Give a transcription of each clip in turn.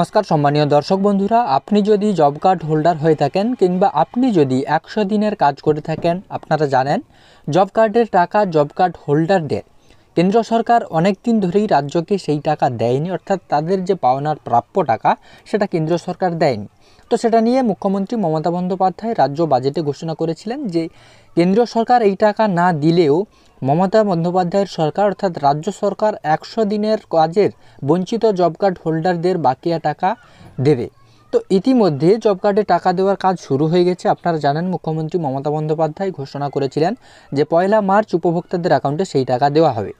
নমস্কার সম্মানীয় দর্শক বন্ধুরা আপনি যদি জব কার্ড হোল্ডার হয়ে থাকেন কিংবা আপনি যদি একশো দিনের কাজ করে থাকেন আপনারা জানেন জব কার্ডের টাকা জব কার্ড হোল্ডারদের কেন্দ্র সরকার অনেক দিন ধরেই রাজ্যকে সেই টাকা দেয়নি অর্থাৎ তাদের যে পাওনার প্রাপ্য টাকা সেটা কেন্দ্র সরকার দেয়নি তো সেটা নিয়ে মুখ্যমন্ত্রী মমতা বন্দ্যোপাধ্যায় রাজ্য বাজেটে ঘোষণা করেছিলেন যে কেন্দ্র সরকার এই টাকা না দিলেও মমতা বন্দ্যোপাধ্যায়ের সরকার অর্থাৎ রাজ্য সরকার একশো দিনের কাজের বঞ্চিত জব কার্ড হোল্ডারদের বাকিয়া টাকা দেবে তো ইতিমধ্যে জব কার্ডে টাকা দেওয়ার কাজ শুরু হয়ে গেছে আপনারা জানেন মুখ্যমন্ত্রী মমতা বন্দ্যোপাধ্যায় ঘোষণা করেছিলেন যে পয়লা মার্চ উপভোক্তাদের অ্যাকাউন্টে সেই টাকা দেওয়া হবে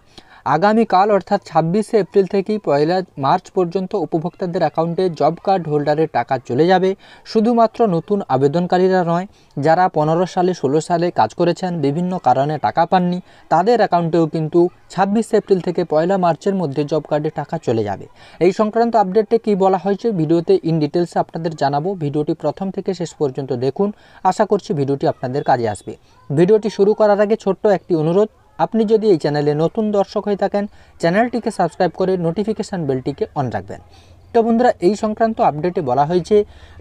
আগামীকাল অর্থাৎ ছাব্বিশে এপ্রিল থেকেই পয়লা মার্চ পর্যন্ত উপভোক্তাদের অ্যাকাউন্টে জব কার্ড হোল্ডারের টাকা চলে যাবে শুধুমাত্র নতুন আবেদনকারীরা নয় যারা পনেরো সালে ষোলো সালে কাজ করেছেন বিভিন্ন কারণে টাকা পাননি তাদের অ্যাকাউন্টেও কিন্তু ছাব্বিশে এপ্রিল থেকে পয়লা মার্চের মধ্যে জব কার্ডে টাকা চলে যাবে এই সংক্রান্ত আপডেটে কি বলা হয়েছে ভিডিওতে ইন ডিটেলসে আপনাদের জানাবো ভিডিওটি প্রথম থেকে শেষ পর্যন্ত দেখুন আশা করছি ভিডিওটি আপনাদের কাজে আসবে ভিডিওটি শুরু করার আগে ছোট্ট একটি অনুরোধ আপনি যদি এই চ্যানেলে নতুন দর্শক হয়ে থাকেন চ্যানেলটিকে সাবস্ক্রাইব করে নোটিফিকেশান বেলটিকে অন রাখবেন তো বন্ধুরা এই সংক্রান্ত আপডেটে বলা হয়েছে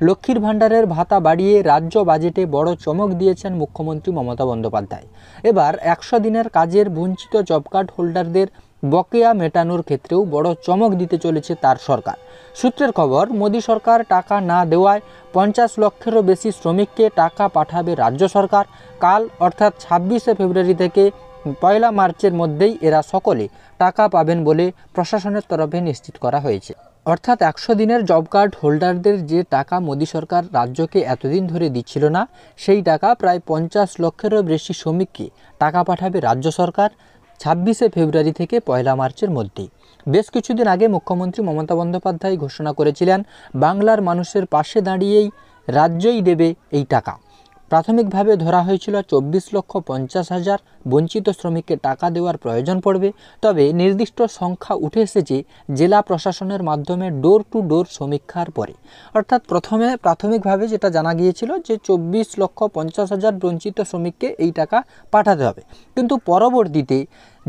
লক্ষ্মীর ভাণ্ডারের ভাতা বাড়িয়ে রাজ্য বাজেটে বড় চমক দিয়েছেন মুখ্যমন্ত্রী মমতা বন্দ্যোপাধ্যায় এবার একশো দিনের কাজের বঞ্চিত জব কার্ড হোল্ডারদের বকেয়া মেটানোর ক্ষেত্রেও বড় চমক দিতে চলেছে তার সরকার সূত্রের খবর মোদী সরকার টাকা না দেওয়ায় পঞ্চাশ লক্ষেরও বেশি শ্রমিককে টাকা পাঠাবে রাজ্য সরকার কাল অর্থাৎ ছাব্বিশে ফেব্রুয়ারি থেকে পয়লা মার্চের মধ্যেই এরা সকলে টাকা পাবেন বলে প্রশাসনের তরফে নিশ্চিত করা হয়েছে অর্থাৎ একশো দিনের জব কার্ড হোল্ডারদের যে টাকা মোদী সরকার রাজ্যকে এতদিন ধরে দিচ্ছিল না সেই টাকা প্রায় পঞ্চাশ লক্ষেরও বেশি শ্রমিককে টাকা পাঠাবে রাজ্য সরকার ছাব্বিশে ফেব্রুয়ারি থেকে পয়লা মার্চের মধ্যেই বেশ কিছুদিন আগে মুখ্যমন্ত্রী মমতা বন্দ্যোপাধ্যায় ঘোষণা করেছিলেন বাংলার মানুষের পাশে দাঁড়িয়েই রাজ্যই দেবে এই টাকা প্রাথমিকভাবে ধরা হয়েছিল চব্বিশ লক্ষ পঞ্চাশ হাজার বঞ্চিত শ্রমিককে টাকা দেওয়ার প্রয়োজন পড়বে তবে নির্দিষ্ট সংখ্যা উঠে এসেছে জেলা প্রশাসনের মাধ্যমে ডোর টু ডোর সমীক্ষার পরে অর্থাৎ প্রথমে প্রাথমিকভাবে যেটা জানা গিয়েছিল যে চব্বিশ লক্ষ পঞ্চাশ হাজার বঞ্চিত শ্রমিককে এই টাকা পাঠাতে হবে কিন্তু পরবর্তীতে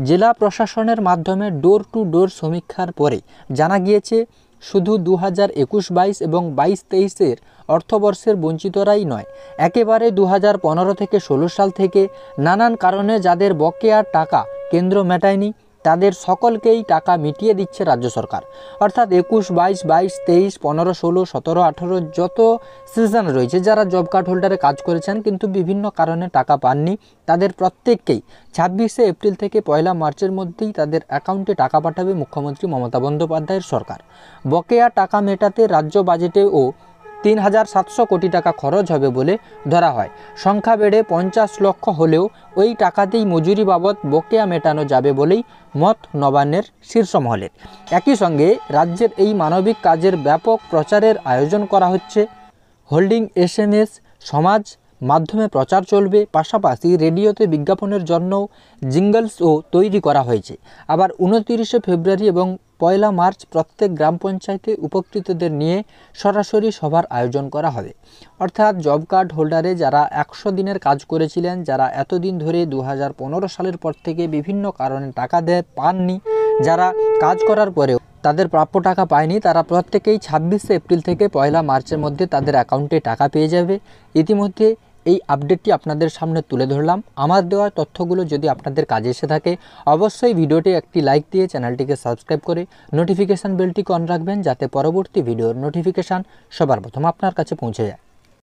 জেলা প্রশাসনের মাধ্যমে ডোর টু ডোর সমীক্ষার পরে জানা গিয়েছে শুধু দু হাজার একুশ বাইশ এবং বাইশ তেইশের অর্থবর্ষের বঞ্চিতরাই নয় একেবারে দু হাজার পনেরো থেকে ষোলো সাল থেকে নানান কারণে যাদের বকেয়া টাকা কেন্দ্র মেটায়নি তাদের সকলকেই টাকা মিটিয়ে দিচ্ছে রাজ্য সরকার অর্থাৎ একুশ বাইশ বাইশ তেইশ পনেরো ষোলো সতেরো আঠেরো যত সিজন রয়েছে যারা জব কার্ড হোল্ডারে কাজ করেছেন কিন্তু বিভিন্ন কারণে টাকা পাননি তাদের প্রত্যেককেই ছাব্বিশে এপ্রিল থেকে পয়লা মার্চের মধ্যেই তাদের অ্যাকাউন্টে টাকা পাঠাবে মুখ্যমন্ত্রী মমতা বন্দ্যোপাধ্যায়ের সরকার বকেয়া টাকা মেটাতে রাজ্য বাজেটে ও তিন হাজার সাতশো কোটি টাকা খরচ হবে বলে ধরা হয় সংখ্যা বেড়ে পঞ্চাশ লক্ষ হলেও ওই টাকাতেই মজুরি বাবদ বকেয়া মেটানো যাবে বলেই মত নবান্নের শীর্ষ মহলের একই সঙ্গে রাজ্যের এই মানবিক কাজের ব্যাপক প্রচারের আয়োজন করা হচ্ছে হোল্ডিং এসএমএস সমাজ মাধ্যমে প্রচার চলবে পাশাপাশি রেডিওতে বিজ্ঞাপনের জন্য জিঙ্গলসও তৈরি করা হয়েছে আবার উনতিরিশে ফেব্রুয়ারি এবং পয়লা মার্চ প্রত্যেক গ্রাম পঞ্চায়েতে উপকৃতদের নিয়ে সরাসরি সভার আয়োজন করা হবে অর্থাৎ জব কার্ড হোল্ডারে যারা একশো দিনের কাজ করেছিলেন যারা এতদিন ধরে দু সালের পর থেকে বিভিন্ন কারণে টাকা দেয় পাননি যারা কাজ করার পরেও তাদের প্রাপ্য টাকা পায়নি তারা প্রত্যেকেই ছাব্বিশে এপ্রিল থেকে পয়লা মার্চের মধ্যে তাদের অ্যাকাউন্টে টাকা পেয়ে যাবে ইতিমধ্যে এই আপডেটটি আপনাদের সামনে তুলে ধরলাম আমার দেওয়া তথ্যগুলো যদি আপনাদের কাজে এসে থাকে অবশ্যই ভিডিওটি একটি লাইক দিয়ে চ্যানেলটিকে সাবস্ক্রাইব করে নোটিফিকেশান বেলটি অন রাখবেন যাতে পরবর্তী ভিডিওর নোটিফিকেশান সবার প্রথম আপনার কাছে পৌঁছে যায়